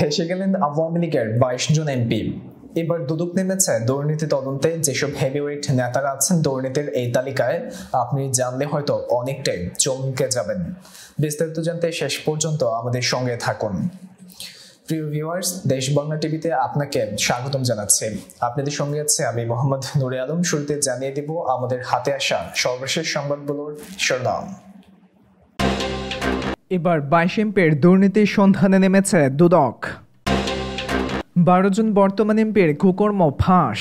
হেসে গেলেন আওয়ামী লীগের বাইশ জন এমপি এবার দুদক নেমেছে দুর্নীতি তদন্তে যেসব হেভিওয়েট নেতারা আছেন দুর্নীতির এই তালিকায় আপনি জানলে হয়তো অনেকটাই চমকে যাবেন বিস্তারিত জানতে শেষ পর্যন্ত আমাদের সঙ্গে থাকুন প্রিয় ভিউয়ার্স দেশ বাংলা টিভিতে আপনাকে স্বাগতম জানাচ্ছি আপনাদের সঙ্গে আছে আমি মোহাম্মদ নুরে আলম শুরুতে জানিয়ে দিব আমাদের হাতে আসা সর্বশেষ সংবাদগুলোর শিরোনাম এবার বাইশ এমপের দুর্নীতির সন্ধানে নেমেছে দুদক বারো জন বর্তমান এমপির কুকর্ম ফাঁস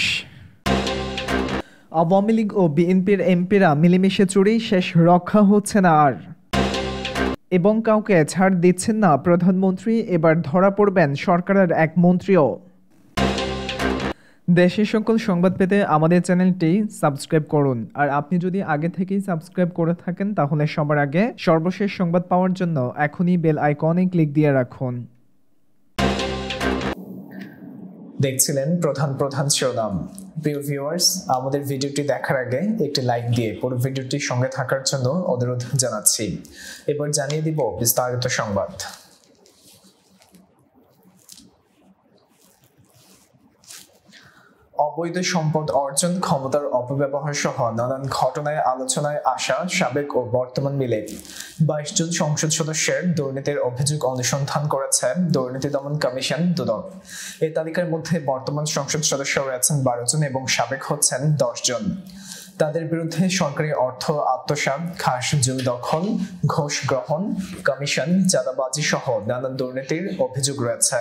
আওয়ামী লীগ ও বিএনপির এমপিরা মিলেমিশে চুরি শেষ রক্ষা হচ্ছে না আর এবং কাউকে ছাড় দিচ্ছেন না প্রধানমন্ত্রী এবার ধরা পড়বেন সরকারের এক মন্ত্রীও দেশের সকল সংবাদ পেতে আমাদের চ্যানেলটি সাবস্ক্রাইব করুন আর আপনি যদি আগে থেকেই সাবস্ক্রাইব করে থাকেন তাহলে সবার আগে সর্বশেষ সংবাদ পাওয়ার জন্য এখনই বেল আইকনে ক্লিক দিয়ে রাখুন দেখছিলেন প্রধান প্রধান শিরোনাম প্রিয় ভিউয়ার্স আমাদের ভিডিওটি দেখার আগে একটি লাইক দিয়ে পুরো ভিডিওটির সঙ্গে থাকার জন্য অনুরোধ জানাচ্ছি এবার জানিয়ে দিব বিস্তারিত সংবাদ অবৈধ সম্পদ অর্জন ক্ষমতার অপব্যবহার সহ নানান ঘটনায় আলোচনায় আসা সাবেক ও বর্তমান মিলে বাইশ জন সংসদ সদস্যের দুর্নীতির অভিযোগ অনুসন্ধান করেছে দুর্নীতি দমন কমিশন দুদক এই তালিকার মধ্যে বর্তমান সংসদ সদস্য রয়েছেন বারো জন এবং সাবেক হচ্ছেন দশ জন তাদের বিরুদ্ধে সরকারি অর্থ আত্মসাত খাস জমি দখল ঘোষ গ্রহণ কমিশন চাঁদাবাজি সহ নানান দুর্নীতির অভিযোগ রয়েছে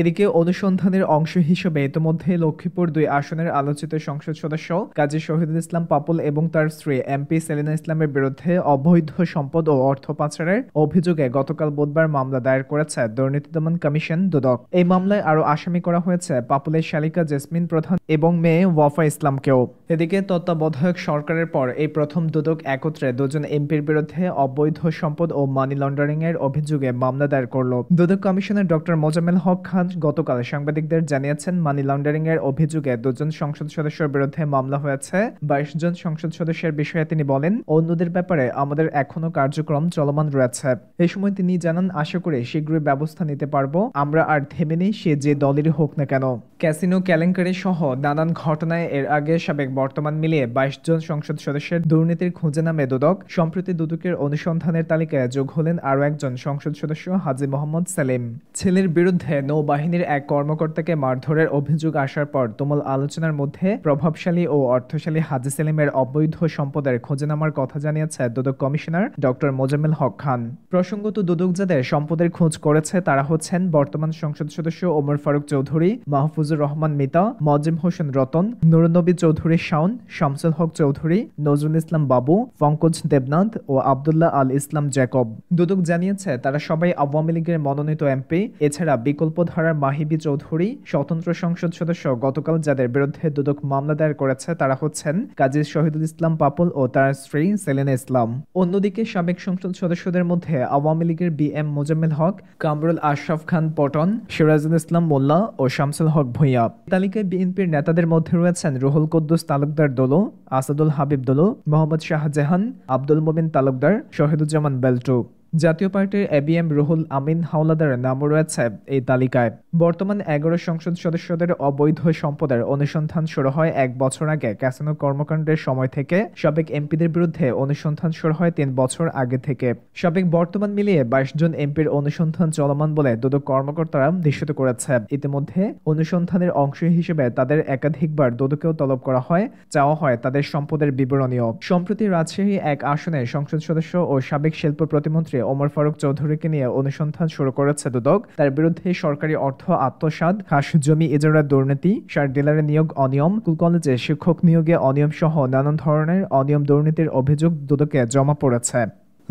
এদিকে অনুসন্ধানের অংশ হিসেবে ইতিমধ্যে লক্ষ্মীপুর দুই আসনের আলোচিত সংসদ সদস্য কাজী শহীদুল ইসলাম পাপুল এবং তার স্ত্রী এমপি সেলিনা ইসলামের বিরুদ্ধে অবৈধ সম্পদ ও অর্থ পাচারের অভিযোগে গতকাল বুধবার মামলা দায়ের করেছে দুর্নীতি দমন কমিশন দুদক এই মামলায় আরও আসামি করা হয়েছে পাপুলের শালিকা জেসমিন প্রধান এবং মেয়ে ওয়াফা ইসলামকেও এদিকে তত্ত্বাবধায়ক সরকারের পর এই প্রথম দুদক একত্রে দুজন এমপির বিরুদ্ধে অবৈধ সম্পদ ও মানি লন্ডারিং এর অভিযোগে মামলা দায়ের করল দুদক কমিশনার ডক্টর মোজামেল হক খান খান গতকাল সাংবাদিকদের জানিয়েছেন মানি লন্ডারিং এর অভিযোগে দুজন সংসদ সদস্যের বিরুদ্ধে মামলা হয়েছে বাইশ জন সংসদ সদস্যের বিষয়ে তিনি বলেন অন্যদের ব্যাপারে আমাদের এখনো কার্যক্রম চলমান রয়েছে এ সময় তিনি জানান আশা করে শীঘ্রই ব্যবস্থা নিতে পারব আমরা আর থেমে নেই সে যে দলেরই হোক না কেন ক্যাসিনো কেলেঙ্কারি সহ নানান ঘটনায় এর আগে সাবেক বর্তমান মিলিয়ে বাইশ জন সংসদ সদস্যের দুর্নীতির খুঁজে নামে দুদক সম্প্রতি দুদকের অনুসন্ধানের তালিকায় যোগ হলেন আরও একজন সংসদ সদস্য হাজি মোহাম্মদ সেলিম ছেলের বিরুদ্ধে নৌ বাহিনীর এক কর্মকর্তাকে মারধরের অভিযোগ আসার পর তুমুল আলোচনার মধ্যে প্রভাবশালী ও অর্থশালী হাজি সেলিমের অবৈধ সম্পদের খোঁজে নামার কথা জানিয়েছে দুদক কমিশনার ডক্টর মোজাম্মেল হক খান প্রসঙ্গত দুদক যাদের সম্পদের খোঁজ করেছে তারা হচ্ছেন বর্তমান সংসদ সদস্য ওমর ফারুক চৌধুরী মাহফুজুর রহমান মিতা মজিম হোসেন রতন নুরনবী চৌধুরী শাওন শামসুল হক চৌধুরী নজরুল ইসলাম বাবু পঙ্কজ দেবনাথ ও আবদুল্লাহ আল ইসলাম জ্যাকব দুদক জানিয়েছে তারা সবাই আওয়ামী লীগের মনোনীত এমপি এছাড়া বিকল্প ধরার মাহিবি চৌধুরী স্বতন্ত্র সংসদ সদস্য গতকাল যাদের বিরুদ্ধে দুদক মামলা দায়ের করেছে তারা হচ্ছেন কাজী শহীদুল ইসলাম পাপুল ও তার স্ত্রী সেলেনা ইসলাম অন্যদিকে সাবেক সংসদ সদস্যদের মধ্যে আওয়ামী লীগের বি এম মোজাম্মেল হক কামরুল আশরাফ খান পটন সিরাজুল ইসলাম মোল্লা ও শামসুল হক ভূঁইয়া তালিকায় বিএনপির নেতাদের মধ্যে রয়েছেন রুহুল কুদ্দুস তালুকদার দোলো আসাদুল হাবিব দোলো মোহাম্মদ শাহজাহান আব্দুল মোমিন তালুকদার শহীদুজ্জামান বেল্টু জাতীয় পার্টির এবিএম রুহুল আমিন হাওলাদার নামও রয়েছে এই তালিকায় বর্তমান এগারো সংসদ সদস্যদের অবৈধ সম্পদের অনুসন্ধান শুরু হয় এক বছর আগে ক্যাসিনো কর্মকাণ্ডের সময় থেকে সাবেক এমপিদের বিরুদ্ধে অনুসন্ধান শুরু হয় তিন বছর আগে থেকে সাবেক বর্তমান মিলিয়ে বাইশ জন এমপির অনুসন্ধান চলমান বলে দুদক কর্মকর্তারা নিশ্চিত করেছে ইতিমধ্যে অনুসন্ধানের অংশ হিসেবে তাদের একাধিকবার দুদকেও তলব করা হয় চাওয়া হয় তাদের সম্পদের বিবরণীয় সম্প্রতি রাজশাহী এক আসনে সংসদ সদস্য ও সাবেক শিল্প প্রতিমন্ত্রী মাসে ওমর ফারুক চৌধুরীকে নিয়ে অনুসন্ধান শুরু করেছে দুদক তার বিরুদ্ধে সরকারি অর্থ আত্মসাত খাস জমি ইজারা দুর্নীতি সার ডিলারে নিয়োগ অনিয়ম স্কুল কলেজে শিক্ষক নিয়োগে অনিয়ম সহ নানান ধরনের অনিয়ম দুর্নীতির অভিযোগ দুদকে জমা পড়েছে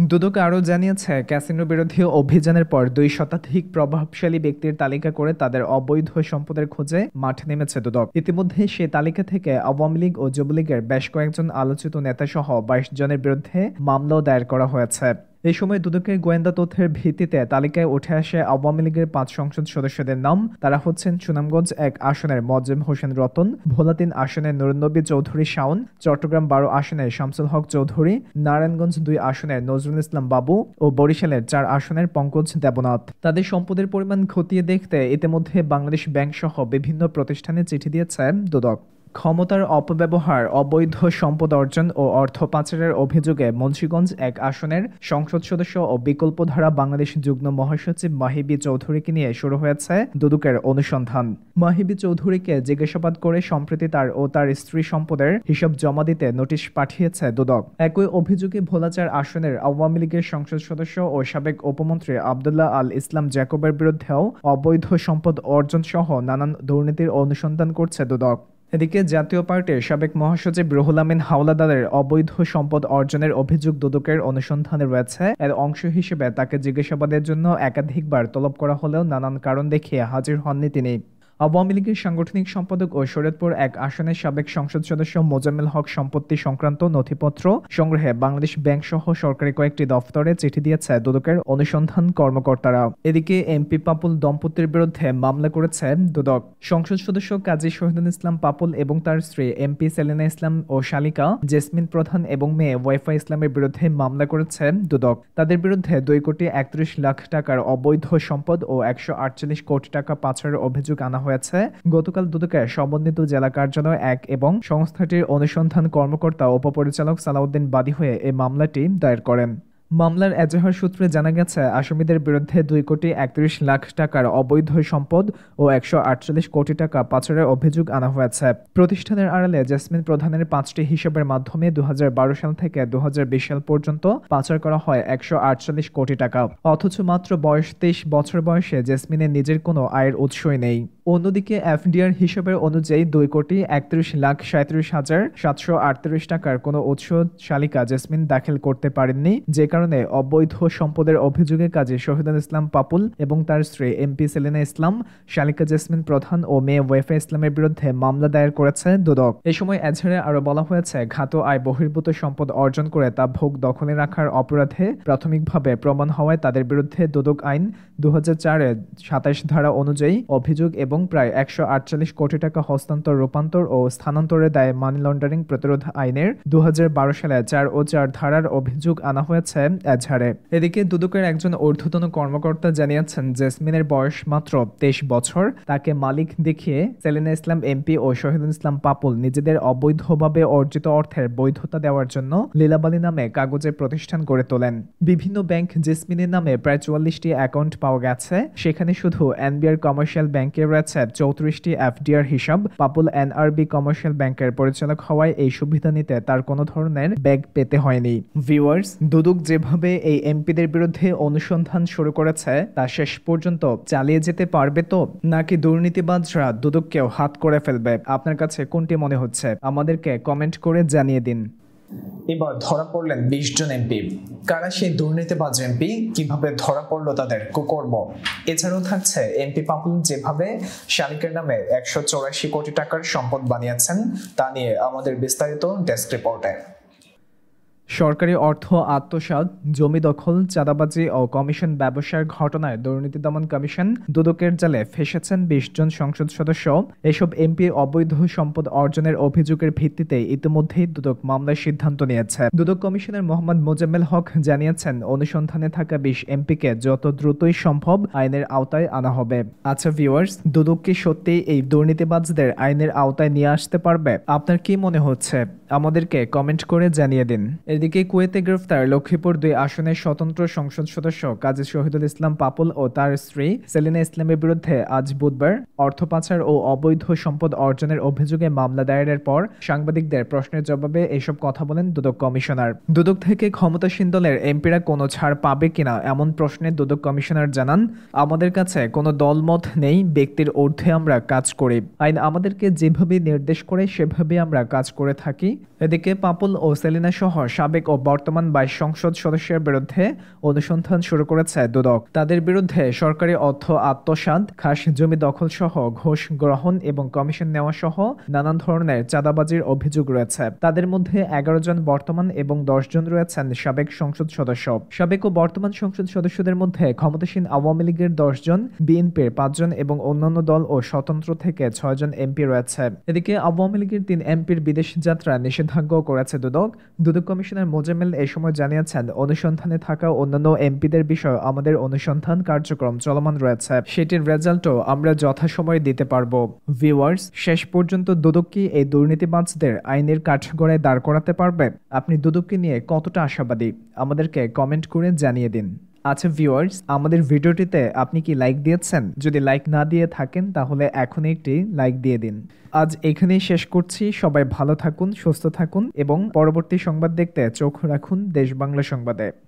দুদক আরও জানিয়েছে ক্যাসিনো বিরোধী অভিযানের পর দুই শতাধিক প্রভাবশালী ব্যক্তির তালিকা করে তাদের অবৈধ সম্পদের খোঁজে মাঠে নেমেছে দুদক ইতিমধ্যে সে তালিকা থেকে আওয়ামী লীগ ও যুবলীগের বেশ কয়েকজন আলোচিত নেতাসহ বাইশ জনের বিরুদ্ধে মামলাও দায়ের করা হয়েছে এই সময় দুদকের গোয়েন্দা তথ্যের ভিত্তিতে তালিকায় উঠে আসে আওয়ামী লীগের পাঁচ সংসদ সদস্যদের নাম তারা হচ্ছেন সুনামগঞ্জ এক আসনের মজিম হোসেন রতন ভোলাতিন আসনের নুরনবী চৌধুরী শাওন চট্টগ্রাম বারো আসনের শামসুল হক চৌধুরী নারায়ণগঞ্জ দুই আসনের নজরুল ইসলাম বাবু ও বরিশালের চার আসনের পঙ্কজ দেবনাথ তাদের সম্পদের পরিমাণ খতিয়ে দেখতে ইতিমধ্যে বাংলাদেশ ব্যাংক সহ বিভিন্ন প্রতিষ্ঠানে চিঠি দিয়েছে দুদক ক্ষমতার অপব্যবহার অবৈধ সম্পদ অর্জন ও অর্থ পাচারের অভিযোগে মুন্সীগঞ্জ এক আসনের সংসদ সদস্য ও বিকল্পধারা বাংলাদেশ যুগ্ম মহাসচিব মাহিবি চৌধুরীকে নিয়ে শুরু হয়েছে দুদুকের অনুসন্ধান মাহিবি চৌধুরীকে জিজ্ঞাসাবাদ করে সম্প্রতি তার ও তার স্ত্রী সম্পদের হিসাব জমা দিতে নোটিশ পাঠিয়েছে দুদক একই অভিযোগে ভোলাচার আসনের আওয়ামী লীগের সংসদ সদস্য ও সাবেক উপমন্ত্রী আবদুল্লাহ আল ইসলাম জ্যাকবের বিরুদ্ধেও অবৈধ সম্পদ অর্জন সহ নানান দুর্নীতির অনুসন্ধান করছে দুদক এদিকে জাতীয় পার্টির সাবেক মহাসচিব রুহুল আমিন হাওলাদারের অবৈধ সম্পদ অর্জনের অভিযোগ দুদকের অনুসন্ধানে রয়েছে এর অংশ হিসেবে তাকে জিজ্ঞাসাবাদের জন্য একাধিকবার তলব করা হলেও নানান কারণ দেখিয়ে হাজির হননি তিনি আওয়ামী লীগের সাংগঠনিক সম্পাদক ও শরীয়তপুর এক আসনের সাবেক সংসদ সদস্য মোজাম্মেল হক সম্পত্তি সংক্রান্ত নথিপত্র সংগ্রহে বাংলাদেশ ব্যাংক সহ সরকারি কয়েকটি দফতরে চিঠি দিয়েছে দুদকের অনুসন্ধান কর্মকর্তারা এদিকে এমপি পাপুল দম্পতির বিরুদ্ধে মামলা করেছে দুদক সংসদ সদস্য কাজী শহীদুল ইসলাম পাপুল এবং তার স্ত্রী এমপি সেলিনা ইসলাম ও শালিকা জেসমিন প্রধান এবং মেয়ে ওয়াইফা ইসলামের বিরুদ্ধে মামলা করেছে দুদক তাদের বিরুদ্ধে দুই কোটি একত্রিশ লাখ টাকার অবৈধ সম্পদ ও একশো আটচল্লিশ কোটি টাকা পাচারের অভিযোগ আনা হয়েছে গতকাল দুদকে সমন্বিত জেলা কার্যালয় এক এবং সংস্থাটির অনুসন্ধান কর্মকর্তা উপপরিচালক সালাউদ্দিন বাদী হয়ে এ মামলাটি দায়ের করেন মামলার এজাহার সূত্রে জানা গেছে আসামিদের বিরুদ্ধে দুই কোটি একত্রিশ লাখ টাকার অবৈধ সম্পদ ও একশো আটচল্লিশ কোটি টাকা পাচারের অভিযোগ আনা হয়েছে প্রতিষ্ঠানের আড়ালে জেসমিন প্রধানের পাঁচটি হিসাবের মাধ্যমে দু সাল থেকে দু সাল পর্যন্ত পাচার করা হয় একশো আটচল্লিশ কোটি টাকা অথচ মাত্র বয়স তেইশ বছর বয়সে জেসমিনের নিজের কোনো আয়ের উৎসই নেই অন্যদিকে এফডিআর হিসাবের অনুযায়ী দুই কোটি একত্রিশ লাখ সাঁত্রিশ হাজার সাতশো আটত্রিশ টাকার কোনো উৎস শালিকা জেসমিন দাখিল করতে পারেননি যে কারণে অবৈধ সম্পদের অভিযোগের কাজে শহীদুল ইসলাম পাপুল এবং তার স্ত্রী এমপি সেলিনা ইসলাম শালিকা জেসমিন প্রধান ও মেয়ে ওয়েফা ইসলামের বিরুদ্ধে মামলা দায়ের করেছে দুদক এ সময় এছাড়া আরও বলা হয়েছে ঘাত আয় বহির্ভূত সম্পদ অর্জন করে তা ভোগ দখলে রাখার অপরাধে প্রাথমিকভাবে প্রমাণ হওয়ায় তাদের বিরুদ্ধে দুদক আইন দু হাজার সাতাশ ধারা অনুযায়ী অভিযোগ এবং প্রায় একশো কোটি টাকা হস্তান্তর রূপান্তর ও স্থানান্তরের দায়ে মানি লন্ডারিং প্রতিরোধ আইনের দু সালে চার ও চার ধারার অভিযোগ আনা হয়েছে হাসপাতালে এদিকে দুদকের একজন ঊর্ধ্বতন কর্মকর্তা জানিয়েছেন জেসমিনের বয়স মাত্র তেইশ বছর তাকে মালিক দেখিয়ে সেলিনা ইসলাম এমপি ও শহীদুল ইসলাম পাপুল নিজেদের অবৈধভাবে অর্জিত অর্থের বৈধতা দেওয়ার জন্য লীলাবালি নামে কাগজের প্রতিষ্ঠান গড়ে তোলেন বিভিন্ন ব্যাংক জেসমিনের নামে প্রায় চুয়াল্লিশটি অ্যাকাউন্ট পাওয়া গেছে সেখানে শুধু এনবিআর কমার্শিয়াল ব্যাংকে রয়েছে চৌত্রিশটি এফডিআর হিসাব পাপুল এনআরবি কমার্শিয়াল ব্যাংকের পরিচালক হওয়ায় এই সুবিধা নিতে তার কোনো ধরনের ব্যাগ পেতে হয়নি ভিউয়ার্স দুদুক যে যেভাবে এই এমপিদের বিরুদ্ধে অনুসন্ধান শুরু করেছে তা শেষ পর্যন্ত চালিয়ে যেতে পারবে তো নাকি দুর্নীতিবাজরা দুদককেও হাত করে ফেলবে আপনার কাছে কোনটি মনে হচ্ছে আমাদেরকে কমেন্ট করে জানিয়ে দিন এবার ধরা পড়লেন বিশ জন এমপি কারা সেই দুর্নীতিবাজ এমপি কিভাবে ধরা পড়লো তাদের কুকর্ম এছাড়াও থাকছে এমপি পাপুল যেভাবে শালিকের নামে একশো কোটি টাকার সম্পদ বানিয়েছেন তা নিয়ে আমাদের বিস্তারিত ডেস্ক রিপোর্টে সরকারি অর্থ আত্মসাৎ জমি দখল চাঁদাবাজি ও কমিশন ব্যবসার ঘটনায় দুর্নীতি দমন কমিশন দুদকের জালে ফেসেছেন বিশ জন সংসদ সদস্য এসব এমপি অবৈধ সম্পদ অর্জনের অভিযোগের ভিত্তিতে ইতিমধ্যেই দুদক মামলার সিদ্ধান্ত নিয়েছে দুদক কমিশনের মোহাম্মদ মোজাম্মেল হক জানিয়েছেন অনুসন্ধানে থাকা বিশ এমপিকে যত দ্রুতই সম্ভব আইনের আওতায় আনা হবে আচ্ছা ভিউয়ার্স দুদক কি সত্যি এই দুর্নীতিবাজদের আইনের আওতায় নিয়ে আসতে পারবে আপনার কি মনে হচ্ছে আমাদেরকে কমেন্ট করে জানিয়ে দিন এদিকে কুয়েতে গ্রেফতার লক্ষ্মীপুর দুই আসনের স্বতন্ত্র সংসদ সদস্য কাজী শহীদুল ইসলাম পাপুল ও তার স্ত্রী সেলিনা ইসলামের বিরুদ্ধে আজ বুধবার অর্থ পাচার ও অবৈধ সম্পদ অর্জনের অভিযোগে মামলা দায়েরের পর সাংবাদিকদের প্রশ্নের জবাবে এসব কথা বলেন দুদক কমিশনার দুদক থেকে ক্ষমতাসীন দলের এমপিরা কোনো ছাড় পাবে কিনা এমন প্রশ্নে দুদক কমিশনার জানান আমাদের কাছে কোনো দলমত নেই ব্যক্তির ঊর্ধ্বে আমরা কাজ করি আইন আমাদেরকে যেভাবে নির্দেশ করে সেভাবে আমরা কাজ করে থাকি এদিকে পাপুল ও সেলিনা সহ সাবেক ও বর্তমান বাইশ সংসদ সদস্যের বিরুদ্ধে অনুসন্ধান শুরু করেছে দুদক তাদের বিরুদ্ধে সরকারি অর্থ আত্মসাত খাস জমি দখল সহ ঘোষ গ্রহণ এবং কমিশন নেওয়া সহ নানান ধরনের চাঁদাবাজির অভিযোগ রয়েছে তাদের মধ্যে এগারো জন বর্তমান এবং দশ জন রয়েছেন সাবেক সংসদ সদস্য সাবেক ও বর্তমান সংসদ সদস্যদের মধ্যে ক্ষমতাসীন আওয়ামী লীগের দশ জন বিএনপির পাঁচজন এবং অন্যান্য দল ও স্বতন্ত্র থেকে ছয়জন এমপি রয়েছে এদিকে আওয়ামী লীগের তিন এমপির বিদেশ যাত্রা নিষেধাজ্ঞা করেছে দুদক দুদক কমিশন কমিশনার মোজামেল এ সময় জানিয়েছেন অনুসন্ধানে থাকা অন্যান্য এমপিদের বিষয়ে আমাদের অনুসন্ধান কার্যক্রম চলমান রয়েছে সেটির রেজাল্টও আমরা যথাসময়ে দিতে পারব ভিওয়ার্স শেষ পর্যন্ত দুদক কি এই দুর্নীতিবাজদের আইনের কাঠগড়ায় দাঁড় করাতে পারবে আপনি দুদককে নিয়ে কতটা আশাবাদী আমাদেরকে কমেন্ট করে জানিয়ে দিন আচ্ছা ভিউয়ার্স আমাদের ভিডিওটিতে আপনি কি লাইক দিয়েছেন যদি লাইক না দিয়ে থাকেন তাহলে এখন একটি লাইক দিয়ে দিন আজ এখানেই শেষ করছি সবাই ভালো থাকুন সুস্থ থাকুন এবং পরবর্তী সংবাদ দেখতে চোখ রাখুন দেশ বাংলা সংবাদে